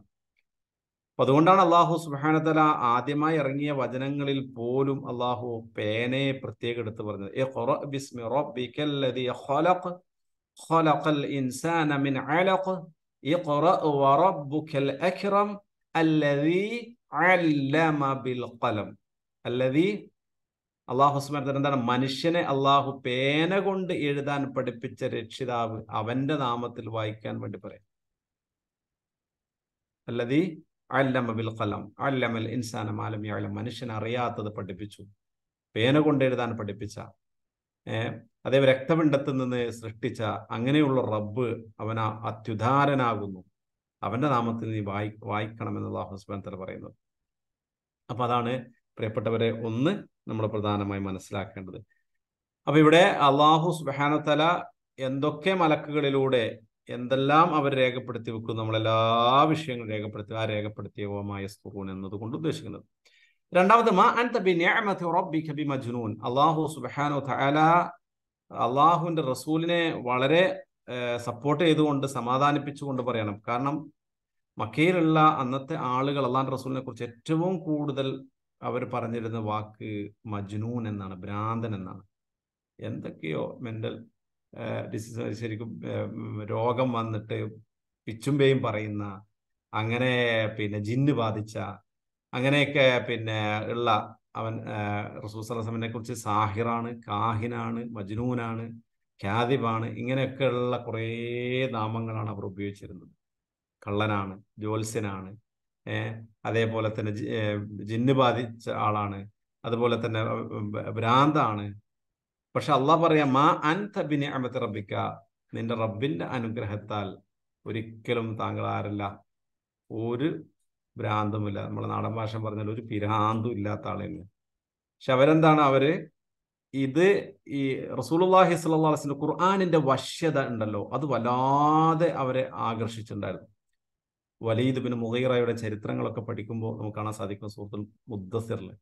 അപ്പം അതുകൊണ്ടാണ് അള്ളാഹു സുബാനതല ആദ്യമായി ഇറങ്ങിയ വചനങ്ങളിൽ പോലും അള്ളാഹു പേനയെ പ്രത്യേകം എടുത്ത് പറഞ്ഞത് അല്ലദീ ബിൽ ഖലം അള്ളാഹു സ്മരത്തിന് എന്താണ് മനുഷ്യനെ അള്ളാഹു പേന കൊണ്ട് എഴുതാൻ പഠിപ്പിച്ച രക്ഷിതാവ് അവന്റെ നാമത്തിൽ വായിക്കാൻ വേണ്ടി പറയാം അല്ലതി അല്ലമ ബിൽ കലം അല്ലമൽ ഇൻസാന മാലമിയാളെ മനുഷ്യൻ അറിയാത്തത് പഠിപ്പിച്ചു പേന കൊണ്ട് എഴുതാൻ പഠിപ്പിച്ച ഏർ അതേ രക്തപിണ്ടത്തിൽ നിന്ന് സൃഷ്ടിച്ച അങ്ങനെയുള്ള റബ്ബ് അവന അത്യുദാരനാകുന്നു അവന്റെ നാമത്തിൽ നീ വായി വായിക്കണമെന്ന് ഹുസ്ബൻ തല പറയുന്നത് അപ്പൊ അതാണ് പ്രിയപ്പെട്ടവരെ ഒന്ന് നമ്മൾ പ്രധാനമായി മനസ്സിലാക്കേണ്ടത് അപ്പൊ ഇവിടെ അള്ളാഹു സുബാനത്തല എന്തൊക്കെ മലക്കുകളിലൂടെ എന്തെല്ലാം അവർ രേഖപ്പെടുത്തി വെക്കും നമ്മൾ എല്ലാ വിഷയങ്ങളും രേഖപ്പെടുത്തി ആ ഓമായ സ്തുറൂൺ എന്നതുകൊണ്ട് ഉദ്ദേശിക്കുന്നത് രണ്ടാമത് മാ അള്ളാഹു സുബാനു തല അള്ളാഹുവിന്റെ റസൂലിനെ വളരെ സപ്പോർട്ട് ചെയ്തുകൊണ്ട് സമാധാനിപ്പിച്ചുകൊണ്ട് പറയണം കാരണം മക്കയിലുള്ള അന്നത്തെ ആളുകൾ അള്ളാഹ് റസൂലിനെ കുറിച്ച് ഏറ്റവും കൂടുതൽ അവർ പറഞ്ഞിരുന്ന വാക്ക് മജ്നൂൻ എന്നാണ് ഭ്രാന്തൻ എന്നാണ് എന്തൊക്കെയോ മെൻ്റൽ ഡിസീസ് ശരിക്കും രോഗം വന്നിട്ട് പിച്ചുമ്പേയും പറയുന്ന അങ്ങനെ പിന്നെ ജിന്ന് ബാധിച്ച അങ്ങനെയൊക്കെ പിന്നെ ഉള്ള അവൻ റസൂസലസമിനെ കുറിച്ച് സാഹിറാണ് കാഹിനാണ് മജ്നൂനാണ് ഖ്യാദിബാണ് ഇങ്ങനെയൊക്കെയുള്ള കുറേ നാമങ്ങളാണ് അവർ ഉപയോഗിച്ചിരുന്നത് കള്ളനാണ് ജ്യോത്സ്യനാണ് അതേപോലെ തന്നെ ജിന്ന് ബാധിച്ച ആളാണ് അതുപോലെ തന്നെ ഭ്രാന്താണ് പക്ഷെ അള്ളാഹ് പറയാ മാ അൻതബിനെ തബിനെ അമത്ത് റബിക്ക നിന്റെ റബ്ബിന്റെ അനുഗ്രഹത്താൽ ഒരിക്കലും താങ്കൾ ആരല്ല ഒരു ഭ്രാന്തുമില്ല നമ്മുടെ നാടൻ ഭാഷ പറഞ്ഞാൽ ഒരു പിരാന്തും ഇല്ലാത്ത ആളില്ല പക്ഷെ അവരെന്താണ് അവര് ഇത് ഈ റസൂലുള്ളാഹി സ്വല്ലല്ലാഹു അലൈഹി ഖുർആനിന്റെ വശ്യത ഉണ്ടല്ലോ അത് വല്ലാതെ അവരെ ആകർഷിച്ചിട്ടുണ്ടായിരുന്നു വലീദ് പിന്നെ മുഗീറയുടെ ചരിത്രങ്ങളൊക്കെ പഠിക്കുമ്പോൾ നമുക്ക് കാണാൻ സാധിക്കും സുഹൃത്തു മുദ്ദസിറില്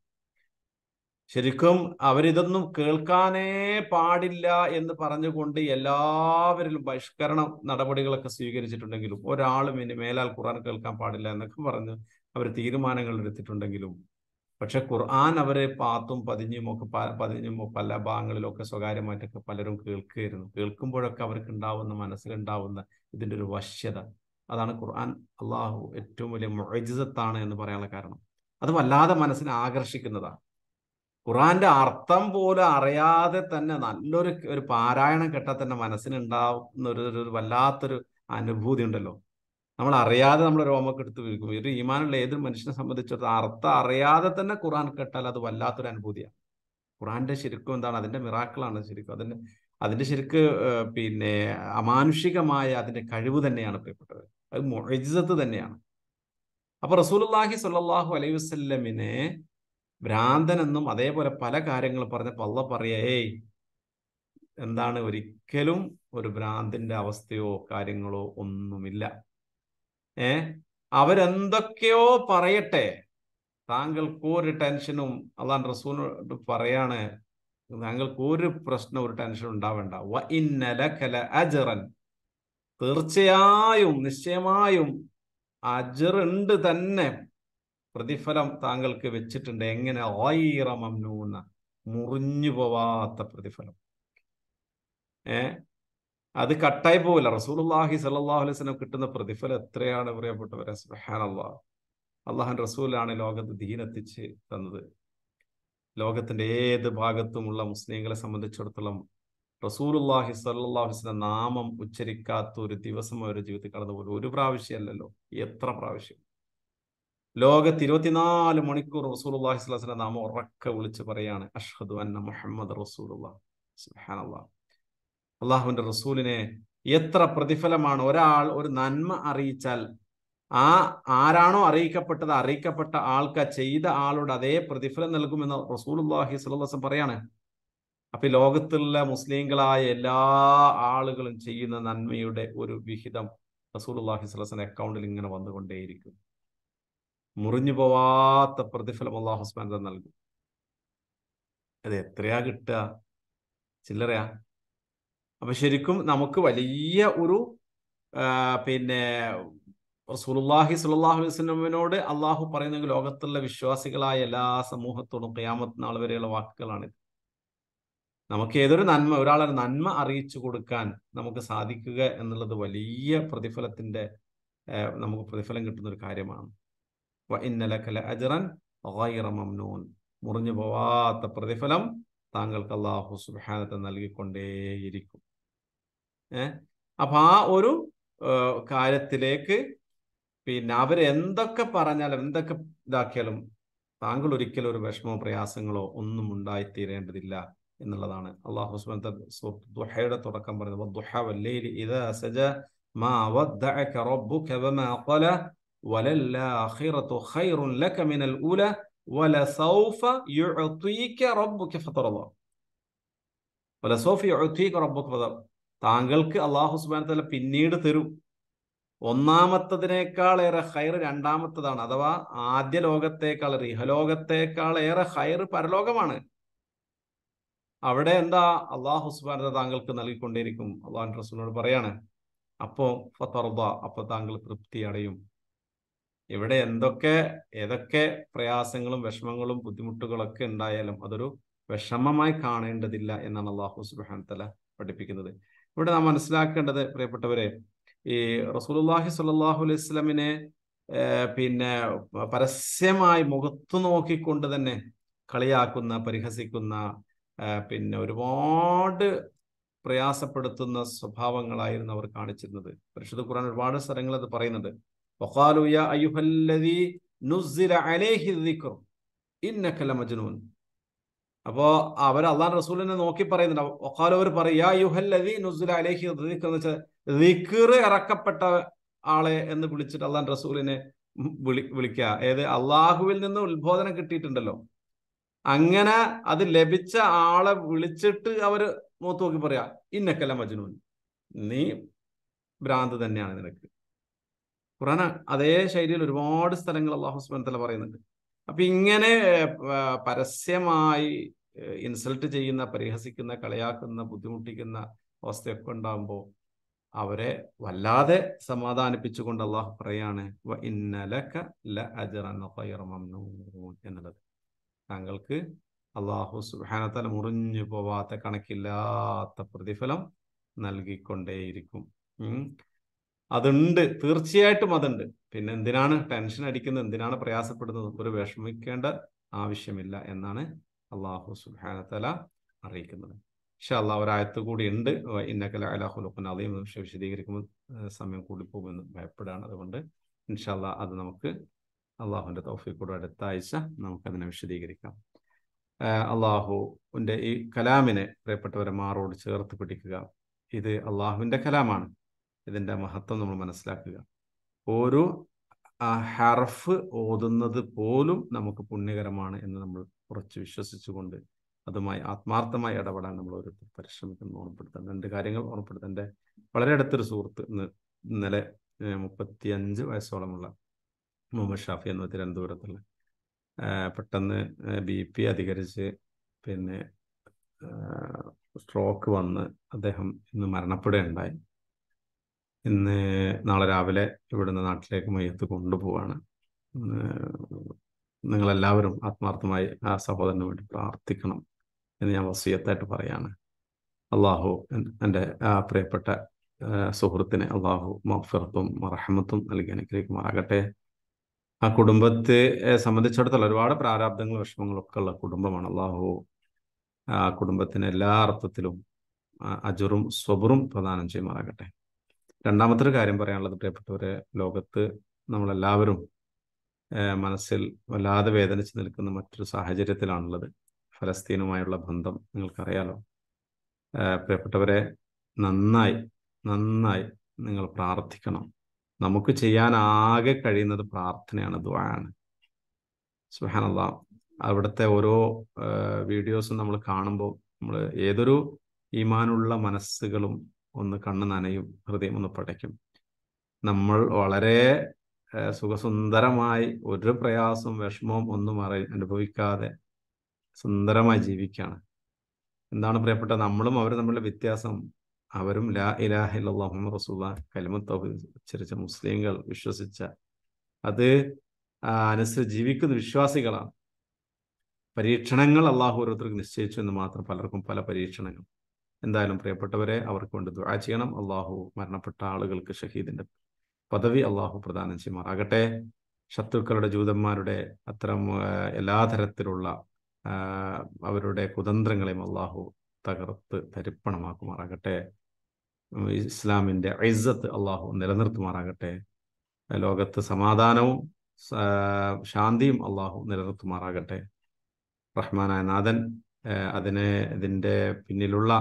ശരിക്കും അവരിതൊന്നും കേൾക്കാനേ പാടില്ല എന്ന് പറഞ്ഞുകൊണ്ട് എല്ലാവരിലും ബഹിഷ്കരണ നടപടികളൊക്കെ സ്വീകരിച്ചിട്ടുണ്ടെങ്കിലും ഒരാളും ഇനി മേലാൽ ഖുർആൻ കേൾക്കാൻ പാടില്ല എന്നൊക്കെ പറഞ്ഞ് അവർ തീരുമാനങ്ങൾ എടുത്തിട്ടുണ്ടെങ്കിലും പക്ഷെ ഖുർആൻ അവരെ പാത്തും പതിഞ്ഞുമൊക്കെ പതിഞ്ഞുമോ പല ഭാഗങ്ങളിലൊക്കെ സ്വകാര്യമായിട്ടൊക്കെ പലരും കേൾക്കുകയായിരുന്നു കേൾക്കുമ്പോഴൊക്കെ അവർക്ക് ഉണ്ടാവുന്ന മനസ്സിലുണ്ടാവുന്ന ഇതിൻ്റെ ഒരു വശ്യത അതാണ് ഖുർആൻ അള്ളാഹു ഏറ്റവും വലിയ മൊഴിജത്താണ് എന്ന് പറയാനുള്ള കാരണം അത് വല്ലാതെ മനസ്സിനെ ആകർഷിക്കുന്നതാണ് ഖുറാന്റെ അർത്ഥം പോലും അറിയാതെ തന്നെ നല്ലൊരു ഒരു പാരായണം കേട്ടാൽ തന്നെ മനസ്സിനുണ്ടാവുന്ന ഒരു ഒരു വല്ലാത്തൊരു അനുഭൂതി ഉണ്ടല്ലോ നമ്മൾ അറിയാതെ നമ്മൾ രോമൊക്കെ എടുത്ത് വീഴ്ക്കും ഒരു ഈമാനുള്ള ഏതൊരു മനുഷ്യനെ സംബന്ധിച്ചിടത്ത് അർത്ഥം അറിയാതെ തന്നെ ഖുറാൻ കേട്ടാൽ അത് വല്ലാത്തൊരു അനുഭൂതിയാണ് ഖുറാന്റെ ശരിക്കും എന്താണ് അതിന്റെ മിറാക്കളാണ് ശരിക്കും അതിന്റെ അതിന്റെ ശരിക്ക് പിന്നെ അമാനുഷികമായ അതിന്റെ കഴിവ് തന്നെയാണ് പ്രിയപ്പെട്ടത് അത് മൊഴിജത്ത് തന്നെയാണ് അപ്പൊ റസൂലുല്ലാഹി സ്വല്ലാഹു അലൈഹി വസ്ല്ലമിനെ ഭ്രാന്തനെന്നും അതേപോലെ പല കാര്യങ്ങൾ പറഞ്ഞപ്പോൾ അള്ള പറയേ എന്താണ് ഒരിക്കലും ഒരു ഭ്രാന്തിന്റെ അവസ്ഥയോ കാര്യങ്ങളോ ഒന്നുമില്ല ഏ അവരെന്തൊക്കെയോ പറയട്ടെ താങ്കൾക്ക് ഒരു ടെൻഷനും അള്ളാൻ റസൂലിനോട് പറയാണ് താങ്കൾക്ക് ഒരു പ്രശ്നം ഒരു ടെൻഷനും ഉണ്ടാവേണ്ട തീർച്ചയായും നിശ്ചയമായും അജറുണ്ട് തന്നെ പ്രതിഫലം താങ്കൾക്ക് വെച്ചിട്ടുണ്ട് എങ്ങനെ ഓയിറമംനൂന്ന മുറിഞ്ഞു പോവാത്ത പ്രതിഫലം ഏ അത് കട്ടായി പോവില്ല റസൂൽഹി സല്ലാഹു അലൈസ്ലം കിട്ടുന്ന പ്രതിഫലം എത്രയാണ് പ്രിയപ്പെട്ടവരെ സുഹാനല്ലാ അള്ളാഹാൻ റസൂലാണ് ലോകത്ത് ദീനെത്തിച്ച് തന്നത് ലോകത്തിന്റെ ഏത് ഭാഗത്തുമുള്ള മുസ്ലിങ്ങളെ സംബന്ധിച്ചിടത്തോളം റസൂലുല്ലാഹി സല്ലാഹുസിന്റെ നാമം ഉച്ചരിക്കാത്ത ഒരു ദിവസം അവരുടെ ജീവിതത്തിൽ കടന്നുപോലും ഒരു പ്രാവശ്യമല്ലല്ലോ എത്ര പ്രാവശ്യം ലോകത്ത് ഇരുപത്തിനാല് മണിക്കൂർ റസൂൽ അള്ളാഹി സ്വലാസിന്റെ നാമം ഉറക്കെ വിളിച്ച് പറയാണ് അഷ്ഹദു അന്ന മുഹമ്മദ് റസൂൽ അള്ളാഹുവിന്റെ റസൂലിനെ എത്ര പ്രതിഫലമാണ് ഒരാൾ ഒരു നന്മ അറിയിച്ചാൽ ആ ആരാണോ അറിയിക്കപ്പെട്ടത് അറിയിക്കപ്പെട്ട ആൾക്ക് ചെയ്ത ആളോട് അതേ പ്രതിഫലം നൽകുമെന്ന് റസൂൽ അള്ളാഹി സ്വലം പറയാണ് അപ്പൊ ലോകത്തുള്ള മുസ്ലിങ്ങളായ എല്ലാ ആളുകളും ചെയ്യുന്ന നന്മയുടെ ഒരു വിഹിതം റസൂലുള്ളാഹി സ്വലസിന്റെ അക്കൗണ്ടിൽ ഇങ്ങനെ വന്നുകൊണ്ടേയിരിക്കും മുറിഞ്ഞു പോവാത്ത പ്രതിഫലം അള്ളാഹു ഹുസ്മാൻ നൽകും അത് എത്രയാ കിട്ടുക ചില്ലറയാ അപ്പൊ ശരിക്കും നമുക്ക് വലിയ ഒരു പിന്നെ റസൂലുല്ലാഹി സുല്ലാഹു വസ്ലമിനോട് അള്ളാഹു പറയുന്നെങ്കിൽ ലോകത്തുള്ള വിശ്വാസികളായ എല്ലാ സമൂഹത്തോടും ക്യാമത്ത് നാൾ വരെയുള്ള വാക്കുകളാണിത് നമുക്ക് ഏതൊരു നന്മ ഒരാളെ നന്മ അറിയിച്ചു കൊടുക്കാൻ നമുക്ക് സാധിക്കുക എന്നുള്ളത് വലിയ പ്രതിഫലത്തിന്റെ നമുക്ക് പ്രതിഫലം കിട്ടുന്ന ഒരു കാര്യമാണ് കല അജറൻ മംനൂൻ മുറിഞ്ഞു പോവാത്ത പ്രതിഫലം താങ്കൾക്ക് അള്ളാഹു സുബാനത്തെ നൽകിക്കൊണ്ടേയിരിക്കും ഏഹ് അപ്പൊ ആ ഒരു കാര്യത്തിലേക്ക് പിന്നെ എന്തൊക്കെ പറഞ്ഞാലും എന്തൊക്കെ ഇതാക്കിയാലും താങ്കൾ ഒരിക്കലും ഒരു വിഷമോ പ്രയാസങ്ങളോ ഒന്നും ഉണ്ടായിത്തീരേണ്ടതില്ല എന്നുള്ളതാണ് അള്ളാഹു ദുഹയുടെ തുടക്കം പറയുന്നത് താങ്കൾക്ക് അള്ളാഹു തല പിന്നീട് തരും ഒന്നാമത്തതിനേക്കാൾ ഏറെ ഹൈർ രണ്ടാമത്തതാണ് അഥവാ ആദ്യ ലോകത്തേക്കാൾ ഇഹലോകത്തേക്കാൾ ഏറെ ഹൈർ പരലോകമാണ് അവിടെ എന്താ അള്ളാഹു സുബാനത താങ്കൾക്ക് നൽകിക്കൊണ്ടേയിരിക്കും അള്ളാഹു റസൂലിനോട് പറയാണ് അപ്പോ ഫത്തർബ അപ്പൊ താങ്കൾ തൃപ്തി അടയും ഇവിടെ എന്തൊക്കെ ഏതൊക്കെ പ്രയാസങ്ങളും വിഷമങ്ങളും ബുദ്ധിമുട്ടുകളൊക്കെ ഉണ്ടായാലും അതൊരു വിഷമമായി കാണേണ്ടതില്ല എന്നാണ് അള്ളാഹു സുബാൻ തല പഠിപ്പിക്കുന്നത് ഇവിടെ നാം മനസ്സിലാക്കേണ്ടത് പ്രിയപ്പെട്ടവരെ ഈ റസൂലുല്ലാഹി സ്വല്ലാഹു അലൈഹി സ്വലമിനെ പിന്നെ പരസ്യമായി മുഖത്തു നോക്കിക്കൊണ്ട് തന്നെ കളിയാക്കുന്ന പരിഹസിക്കുന്ന പിന്നെ ഒരുപാട് പ്രയാസപ്പെടുത്തുന്ന സ്വഭാവങ്ങളായിരുന്നു അവർ കാണിച്ചിരുന്നത് പരിശുദ്ധ ഖുർആൻ ഒരുപാട് സ്ഥലങ്ങൾ അത് പറയുന്നുണ്ട് അലൈഹി ലമജ്നൂൻ അപ്പോ അവർ അള്ളാൻ റസൂലിനെ നോക്കി പറയുന്നുണ്ട് ഒക്കാലോ അവർ പറയാ ഇറക്കപ്പെട്ട ആളെ എന്ന് വിളിച്ചിട്ട് അള്ളാൻ റസൂലിനെ വിളി വിളിക്കുക ഏത് അള്ളാഹുവിൽ നിന്ന് ഉത്ബോധനം കിട്ടിയിട്ടുണ്ടല്ലോ അങ്ങനെ അത് ലഭിച്ച ആളെ വിളിച്ചിട്ട് അവര് മുഖത്ത് നോക്കി പറയാ ഇന്നക്കെല്ലാം മജ്നൂൻ നീ ഭ്രാന്ത് തന്നെയാണ് നിനക്ക് ഖുറാൻ അതേ ശൈലിയിൽ ഒരുപാട് സ്ഥലങ്ങൾ അള്ളാഹു സുബാനത്തല പറയുന്നുണ്ട് അപ്പൊ ഇങ്ങനെ പരസ്യമായി ഇൻസൾട്ട് ചെയ്യുന്ന പരിഹസിക്കുന്ന കളിയാക്കുന്ന ബുദ്ധിമുട്ടിക്കുന്ന അവസ്ഥയൊക്കെ ഉണ്ടാകുമ്പോൾ അവരെ വല്ലാതെ സമാധാനിപ്പിച്ചുകൊണ്ട് അള്ളാഹു പറയാണ് എന്നുള്ളത് താങ്കൾക്ക് അള്ളാഹു സുബാനത്താൽ മുറിഞ്ഞു പോവാത്ത കണക്കില്ലാത്ത പ്രതിഫലം നൽകിക്കൊണ്ടേയിരിക്കും അതുണ്ട് തീർച്ചയായിട്ടും അതുണ്ട് പിന്നെ എന്തിനാണ് ടെൻഷൻ അടിക്കുന്നത് എന്തിനാണ് പ്രയാസപ്പെടുന്നത് ഒരു വിഷമിക്കേണ്ട ആവശ്യമില്ല എന്നാണ് അള്ളാഹു സുഹാനത്തല അറിയിക്കുന്നത് പക്ഷെ അള്ളാഹ് ഒരായത്ത് കൂടി ഉണ്ട് ഇന്നക്കല അലാഹുലുഖൻ അതേ വിശദീകരിക്കുമ്പോൾ സമയം കൂടി പോകുമെന്ന് ഭയപ്പെടുകയാണ് അതുകൊണ്ട് ഇൻഷാല്ല അത് നമുക്ക് അള്ളാഹുവിൻ്റെ തോഫിക്കൂടെ അടുത്ത ആഴ്ച നമുക്കതിനെ വിശദീകരിക്കാം അള്ളാഹുവിൻ്റെ ഈ കലാമിനെ പ്രിയപ്പെട്ടവരെ മാറോട് ചേർത്ത് പിടിക്കുക ഇത് അള്ളാഹുവിൻ്റെ കലാമാണ് ഇതിൻ്റെ മഹത്വം നമ്മൾ മനസ്സിലാക്കുക ഓരോ ഹർഫ് ഓതുന്നത് പോലും നമുക്ക് പുണ്യകരമാണ് എന്ന് നമ്മൾ കുറച്ച് വിശ്വസിച്ചുകൊണ്ട് അതുമായി ആത്മാർത്ഥമായി ഇടപെടാൻ നമ്മൾ ഓരോരുത്തർ പരിശ്രമിക്കുന്നു ഓർമ്മപ്പെടുത്താൻ രണ്ട് കാര്യങ്ങൾ ഓർമ്മപ്പെടുത്താൻ എൻ്റെ വളരെ അടുത്തൊരു സുഹൃത്ത് ഇന്നലെ മുപ്പത്തി അഞ്ച് വയസ്സോളമുള്ള മുഹമ്മദ് ഷാഫി എന്ന തിരുവനന്തപുരത്തുള്ള പെട്ടെന്ന് ബി പി അധികരിച്ച് പിന്നെ സ്ട്രോക്ക് വന്ന് അദ്ദേഹം ഇന്ന് മരണപ്പെടുകയുണ്ടായി ഇന്ന് നാളെ രാവിലെ ഇവിടുന്ന് നാട്ടിലേക്ക് മയ്യത്ത് കൊണ്ടുപോവാണ് നിങ്ങളെല്ലാവരും ആത്മാർത്ഥമായി ആ സഹോദരന് വേണ്ടി പ്രാർത്ഥിക്കണം എന്ന് ഞാൻ വസീയത്തായിട്ട് പറയാണ് അള്ളാഹു എൻ്റെ ആ പ്രിയപ്പെട്ട സുഹൃത്തിന് അള്ളാഹു മഫിറത്തും റഹമത്തും നൽകി അനുഗ്രഹിക്കുമാറാകട്ടെ ആ കുടുംബത്തെ സംബന്ധിച്ചിടത്തോളം ഒരുപാട് പ്രാരാബ്ദങ്ങൾ വിഷമങ്ങളൊക്കെ ഉള്ള കുടുംബമാണ് അള്ളാഹു ആ കുടുംബത്തിന് എല്ലാ അർത്ഥത്തിലും അജുറും സ്വബറും പ്രദാനം ചെയ്യുമാറാകട്ടെ രണ്ടാമത്തെ ഒരു കാര്യം പറയാനുള്ളത് പ്രിയപ്പെട്ടവരെ ലോകത്ത് നമ്മളെല്ലാവരും മനസ്സിൽ വല്ലാതെ വേദനിച്ച് നിൽക്കുന്ന മറ്റൊരു സാഹചര്യത്തിലാണുള്ളത് ഫലസ്തീനുമായുള്ള ബന്ധം നിങ്ങൾക്കറിയാലോ പ്രിയപ്പെട്ടവരെ നന്നായി നന്നായി നിങ്ങൾ പ്രാർത്ഥിക്കണം നമുക്ക് ചെയ്യാൻ ആകെ കഴിയുന്നത് പ്രാർത്ഥനയാണ് ദ്വാണ് സുഹാനല്ല അവിടുത്തെ ഓരോ വീഡിയോസും നമ്മൾ കാണുമ്പോൾ നമ്മൾ ഏതൊരു ഈമാനുള്ള മനസ്സുകളും ഒന്ന് കണ്ണു നനയും ഹൃദയം ഒന്ന് പടയ്ക്കും നമ്മൾ വളരെ സുഖസുന്ദരമായി ഒരു പ്രയാസവും വിഷമവും ഒന്നും അറി അനുഭവിക്കാതെ സുന്ദരമായി ജീവിക്കുകയാണ് എന്താണ് പ്രിയപ്പെട്ട നമ്മളും അവരും തമ്മിലുള്ള വ്യത്യാസം അവരും ലാ ഇലാഹ മുഹമ്മദ് റസൂല കലിമത്ത് ഉച്ചരിച്ച മുസ്ലിങ്ങൾ വിശ്വസിച്ച അത് അനുസരിച്ച് ജീവിക്കുന്ന വിശ്വാസികളാണ് പരീക്ഷണങ്ങൾ അള്ളാഹു ഓരോരുത്തർക്ക് നിശ്ചയിച്ചു എന്ന് മാത്രം പലർക്കും പല പരീക്ഷണങ്ങൾ എന്തായാലും പ്രിയപ്പെട്ടവരെ അവർക്ക് കൊണ്ട് ദുആ ചെയ്യണം അള്ളാഹു മരണപ്പെട്ട ആളുകൾക്ക് ഷഹീദിന്റെ പദവി അള്ളാഹു പ്രദാനം ചെയ്യുമാറാകട്ടെ ശത്രുക്കളുടെ ജൂതന്മാരുടെ അത്തരം എല്ലാ തരത്തിലുള്ള അവരുടെ കുതന്ത്രങ്ങളെയും അള്ളാഹു തകർത്ത് തരിപ്പണമാക്കുമാറാകട്ടെ ഇസ്ലാമിൻ്റെ ഐസത്ത് അള്ളാഹു നിലനിർത്തുമാറാകട്ടെ ലോകത്ത് സമാധാനവും ശാന്തിയും അള്ളാഹു നിലനിർത്തുമാറാകട്ടെ റഹ്മാനായ നാഥൻ അതിനെ ഇതിൻ്റെ പിന്നിലുള്ള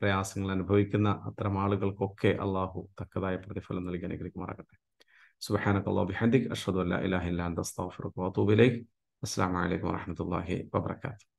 പ്രയാസങ്ങൾ അനുഭവിക്കുന്ന അത്തരം ആളുകൾക്കൊക്കെ അള്ളാഹു തക്കതായ പ്രതിഫലം നൽകി അനുഗ്രഹിക്കുമാറാകട്ടെ സുബഹാനക് ബിഹദിഖ് അഷ്ഹദു അല്ലാ ഇലാഹ ഇല്ലാ അന്ത അസ്തഗ്ഫിറുക അലൈക്കും വറഹ്മത്തുള്ളാഹി